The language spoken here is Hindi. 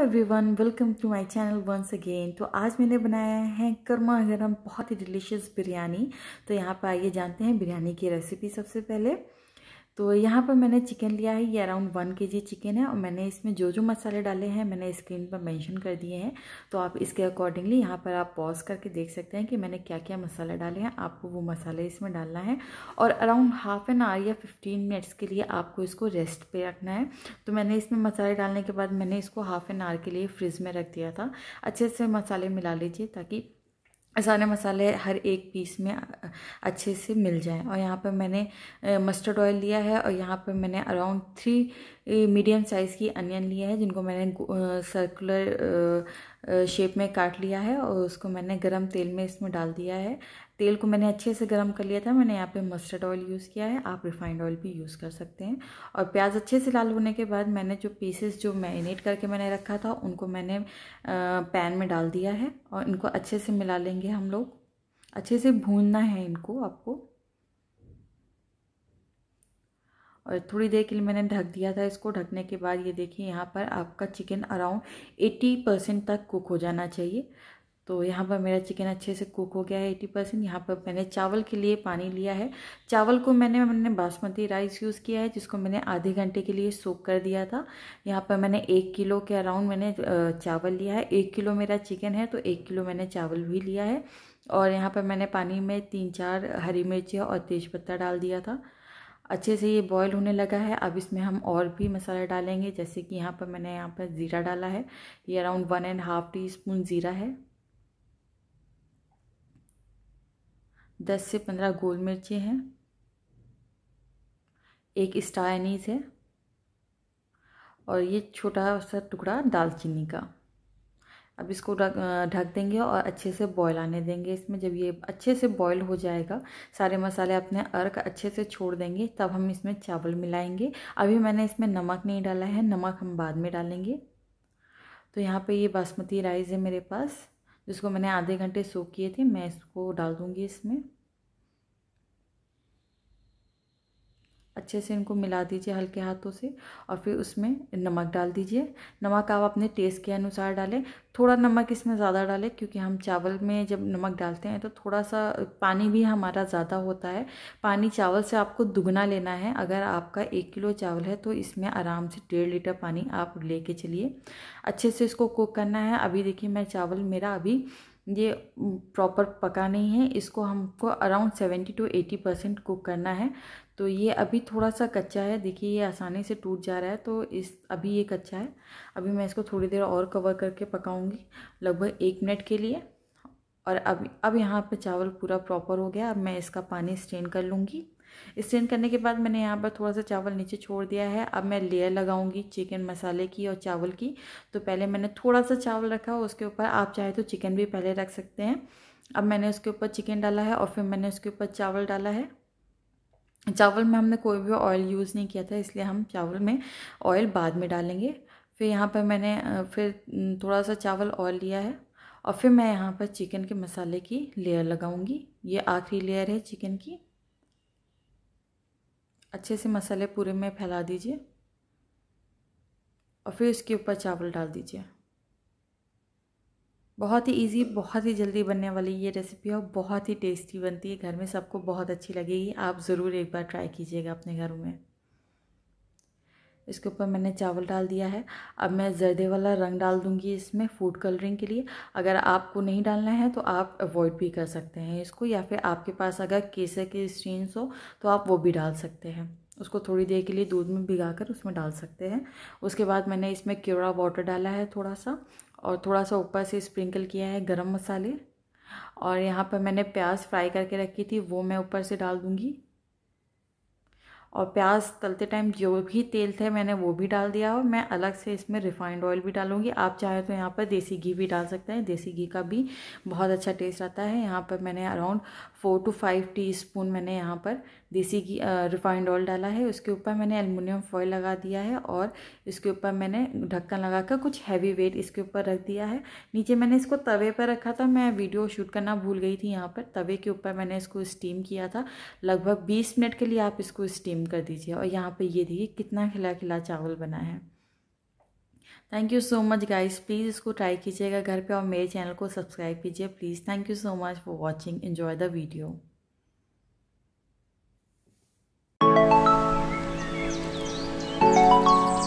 everyone welcome to my channel once again तो आज मैंने बनाया है कर्मा गर्म बहुत ही डिलीशियस बिरयानी तो यहाँ पर आइए जानते हैं बिरयानी की रेसिपी सबसे पहले तो यहाँ पर मैंने चिकन लिया है ये अराउंड वन के जी चिकन है और मैंने इसमें जो जो मसाले डाले हैं मैंने स्क्रीन पर मेंशन कर दिए हैं तो आप इसके अकॉर्डिंगली यहाँ पर आप पॉज करके देख सकते हैं कि मैंने क्या क्या मसाले डाले हैं आपको वो मसाले इसमें डालना है और अराउंड हाफ एन आवर या फिफ्टीन मिनट्स के लिए आपको इसको रेस्ट पर रखना है तो मैंने इसमें मसाले डालने के बाद मैंने इसको हाफ एन आवर के लिए फ्रिज में रख दिया था अच्छे से मसाले मिला लीजिए ताकि सारे मसाले हर एक पीस में अच्छे से मिल जाएं और यहाँ पर मैंने मस्टर्ड ऑयल लिया है और यहाँ पर मैंने अराउंड थ्री मीडियम साइज़ की अनियन लिया है जिनको मैंने सर्कुलर शेप में काट लिया है और उसको मैंने गरम तेल में इसमें डाल दिया है तेल को मैंने अच्छे से गर्म कर लिया था मैंने यहाँ पे मस्टर्ड ऑयल यूज़ किया है आप रिफाइंड ऑयल भी यूज़ कर सकते हैं और प्याज अच्छे से लाल होने के बाद मैंने जो पीसेस जो मैरिनेट करके मैंने रखा था उनको मैंने पैन में डाल दिया है और इनको अच्छे से मिला लेंगे हम लोग अच्छे से भूनना है इनको आपको और थोड़ी देर के लिए मैंने ढक दिया था इसको ढकने के बाद ये देखिए यहाँ पर आपका चिकन अराउंड 80 परसेंट तक कुक हो जाना चाहिए तो यहाँ पर मेरा चिकन अच्छे से कुक हो गया है एटी परसेंट यहाँ पर मैंने चावल के लिए पानी लिया है चावल को मैंने मैंने बासमती राइस यूज़ किया है जिसको मैंने आधे घंटे के लिए सोक कर दिया था यहाँ पर मैंने एक किलो के अराउंड मैंने चावल लिया है एक किलो मेरा चिकन है तो एक किलो मैंने चावल भी लिया है और यहाँ पर मैंने पानी में तीन चार हरी मिर्ची और तेज़पत्ता डाल दिया था अच्छे से ये बॉईल होने लगा है अब इसमें हम और भी मसाला डालेंगे जैसे कि यहाँ पर मैंने यहाँ पर ज़ीरा डाला है ये around one and half teaspoon ज़ीरा है दस से पंद्रह गोल मिर्ची हैं एक स्टार एनीस है और ये छोटा सा टुकड़ा दालचीनी का अब इसको ढक देंगे और अच्छे से बॉयल आने देंगे इसमें जब ये अच्छे से बॉयल हो जाएगा सारे मसाले अपने अर्क अच्छे से छोड़ देंगे तब हम इसमें चावल मिलाएंगे अभी मैंने इसमें नमक नहीं डाला है नमक हम बाद में डालेंगे तो यहाँ पे ये बासमती राइस है मेरे पास जिसको मैंने आधे घंटे सोख किए थे मैं इसको डाल दूँगी इसमें अच्छे से इनको मिला दीजिए हल्के हाथों से और फिर उसमें नमक डाल दीजिए नमक आप अपने टेस्ट के अनुसार डालें थोड़ा नमक इसमें ज़्यादा डालें क्योंकि हम चावल में जब नमक डालते हैं तो थोड़ा सा पानी भी हमारा ज़्यादा होता है पानी चावल से आपको दुगना लेना है अगर आपका एक किलो चावल है तो इसमें आराम से डेढ़ लीटर पानी आप ले कर चलिए अच्छे से इसको कुक करना है अभी देखिए मैं चावल मेरा अभी ये प्रॉपर पका नहीं है इसको हमको around seventy to eighty percent cook करना है तो ये अभी थोड़ा सा कच्चा है देखिए ये आसानी से टूट जा रहा है तो इस अभी ये कच्चा है अभी मैं इसको थोड़ी देर और कवर करके पकाऊंगी लगभग एक मिनट के लिए और अब अब यहाँ पे चावल पूरा प्रॉपर हो गया अब मैं इसका पानी स्ट्रेन कर लूँगी स्ट्रेन करने के बाद मैंने यहाँ पर थोड़ा सा चावल नीचे छोड़ दिया है अब मैं लेयर लगाऊंगी चिकन मसाले की और चावल की तो पहले मैंने थोड़ा सा चावल रखा उसके ऊपर आप चाहे तो चिकन भी पहले रख सकते हैं अब मैंने उसके ऊपर चिकन डाला है और फिर मैंने उसके ऊपर चावल डाला है चावल में हमने कोई भी ऑयल यूज़ नहीं किया था इसलिए हम चावल में ऑयल बाद में डालेंगे फिर यहाँ पर मैंने फिर थोड़ा सा चावल ऑयल लिया है और फिर मैं यहाँ पर चिकन के मसाले की लेयर लगाऊंगी ये आखिरी लेयर है चिकन की अच्छे से मसाले पूरे में फैला दीजिए और फिर उसके ऊपर चावल डाल दीजिए बहुत ही इजी बहुत ही जल्दी बनने वाली ये रेसिपी है और बहुत ही टेस्टी बनती है घर में सबको बहुत अच्छी लगेगी आप ज़रूर एक बार ट्राई कीजिएगा अपने घरों में इसके ऊपर मैंने चावल डाल दिया है अब मैं जर्दे वाला रंग डाल दूंगी इसमें फूड कलरिंग के लिए अगर आपको नहीं डालना है तो आप अवॉइड भी कर सकते हैं इसको या फिर आपके पास अगर केसर के स्ट्रीन्स हो तो आप वो भी डाल सकते हैं उसको थोड़ी देर के लिए दूध में भिगा कर उसमें डाल सकते हैं उसके बाद मैंने इसमें क्यूरा वाटर डाला है थोड़ा सा और थोड़ा सा ऊपर से स्प्रिंकल किया है गरम मसाले और यहाँ पर मैंने प्याज फ्राई करके रखी थी वो मैं ऊपर से डाल दूँगी और प्याज तलते टाइम जो भी तेल थे मैंने वो भी डाल दिया और मैं अलग से इसमें रिफाइंड ऑयल भी डालूंगी आप चाहे तो यहाँ पर देसी घी भी डाल सकते हैं देसी घी का भी बहुत अच्छा टेस्ट आता है यहाँ पर मैंने अराउंड फोर टू फाइव टी मैंने यहाँ पर देसी घी रिफाइंड ऑयल डाला है उसके ऊपर मैंने एलमिनियम फॉयल लगा दिया है और इसके ऊपर मैंने ढक्कन लगा कर कुछ हैवी वेट इसके ऊपर रख दिया है नीचे मैंने इसको तवे पर रखा था मैं वीडियो शूट करना भूल गई थी यहाँ पर तवे के ऊपर मैंने इसको स्टीम किया था लगभग बीस मिनट के लिए आप इसको स्टीम कर दीजिए और यहाँ पर ये देखिए कितना खिला खिला चावल बना है thank you so much guys please इसको ट्राई कीजिएगा घर पे और मेरे चैनल को सब्सक्राइब कीजिए please thank you so much for watching enjoy the video Música